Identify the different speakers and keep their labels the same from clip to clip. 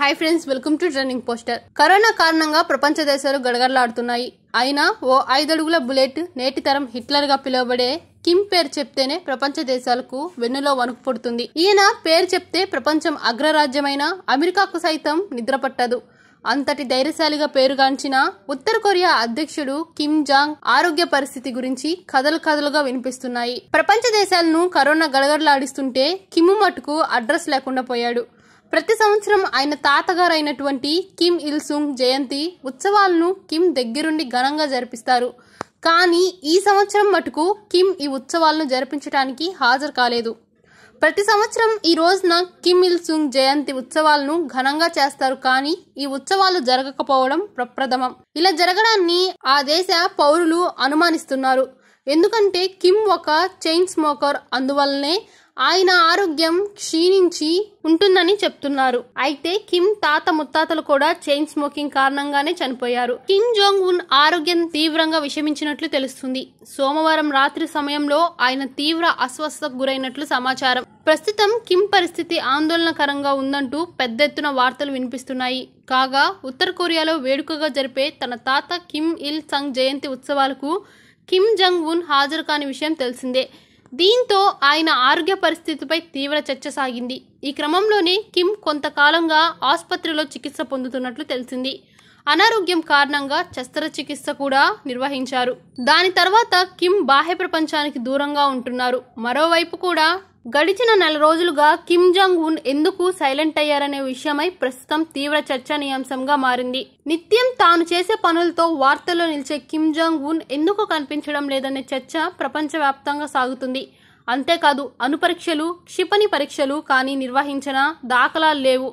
Speaker 1: hi friends welcome to trending poster corona కారణంగా ప్రపంచ దేశాలు గడగడలాడుతున్నాయి అయినా ఓ ఐదడుగుల బుల్లెట్ నేటి తరం హిట్లర్గా పిలువబడే కిమ్ పేరు చెప్తేనే ప్రపంచ దేశాలకు వెన్నులో వణుకు పుడుతుంది ఈయన పేరు చెప్తే ప్రపంచం అగ్రరాజ్యమైన అమెరికాకు సైతం నిద్రపట్టదు అంతటి ధైర్యశాలిగా పేరుగాంచిన ఉత్తర కొరియా అధ్యక్షుడు కిమ్ జాంగ్ ఆరోగ్య పరిస్థితి గురించి కథలు కథలుగా వినిపిస్తున్నాయి ప్రపంచ దేశాలను కరోనా గడగడలాడిస్తుంటే కిమ్ మటుకు అడ్రస్ లేకుండా పోయాడు ప్రతి సంవత్సరం ఆయన తాతగారు అయినటువంటి కిమ్ ఇల్సుంగ్ జయంతి ఉత్సవాలను కిమ్ దగ్గరుండి ఘనంగా జరిపిస్తారు కానీ ఈ సంవత్సరం మటుకు కిమ్ ఈ ఉత్సవాలను జరిపించడానికి హాజరు కాలేదు ప్రతి సంవత్సరం ఈ రోజున కిమ్ ఇల్ సుంగ్ జయంతి ఉత్సవాలను ఘనంగా చేస్తారు కానీ ఈ ఉత్సవాలు జరగకపోవడం ప్రప్రథమం ఇలా జరగడాన్ని ఆ దేశ పౌరులు అనుమానిస్తున్నారు ఎందుకంటే కిమ్ ఒక చైన్ స్మోకర్ అందువల్లనే ఆయన ఆరోగ్యం క్షీణించి ఉంటుందని చెప్తున్నారు అయితే కిమ్ తాత ముత్తాతలు కూడా చైన్ స్మోకింగ్ కారణంగానే చనిపోయారు కిమ్ జోంగ్ ఉన్ ఆరోగ్యం తీవ్రంగా విషమించినట్లు తెలుస్తుంది సోమవారం రాత్రి సమయంలో ఆయన తీవ్ర అస్వస్థతకు గురైనట్లు సమాచారం ప్రస్తుతం కిమ్ పరిస్థితి ఆందోళనకరంగా ఉందంటూ పెద్ద ఎత్తున వార్తలు వినిపిస్తున్నాయి కాగా ఉత్తర కొరియాలో వేడుకగా జరిపే తన తాత కిమ్ ఇల్ సంగ్ జయంతి ఉత్సవాలకు కిమ్ జంగ్ ఉన్ హాజరు కాని విషయం తెలిసిందే దీంతో ఆయన ఆరోగ్య పరిస్థితిపై తీవ్ర చర్చ సాగింది ఈ క్రమంలోనే కిమ్ కొంతకాలంగా ఆసుపత్రిలో చికిత్స పొందుతున్నట్లు తెలిసింది అనారోగ్యం కారణంగా శస్త్రచికిత్స కూడా నిర్వహించారు దాని తర్వాత కిమ్ బాహ్య ప్రపంచానికి దూరంగా ఉంటున్నారు మరోవైపు కూడా గడిచిన నెల రోజులుగా కిమ్ జాంగ్ ఉన్ ఎందుకు సైలెంట్ అయ్యారనే విషయమై ప్రస్తుతం తీవ్ర చర్చనీయాంశంగా మారింది నిత్యం తాను చేసే పనులతో వార్తల్లో నిలిచే కిమ్ జాంగ్ ఉన్ ఎందుకు కనిపించడం లేదనే చర్చ ప్రపంచవ్యాప్తంగా సాగుతుంది అంతేకాదు పరీక్షలు క్షిపణి పరీక్షలు కానీ నిర్వహించిన దాఖలాలు లేవు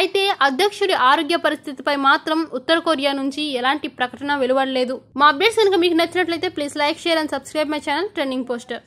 Speaker 1: అయితే అధ్యక్షుడి ఆరోగ్య పరిస్థితిపై మాత్రం ఉత్తర కొరియా నుంచి ఎలాంటి ప్రకటన వెలువడలేదు మా అప్డేట్స్ కనుక మీకు నచ్చినట్లయితే please like share and subscribe my channel trending poster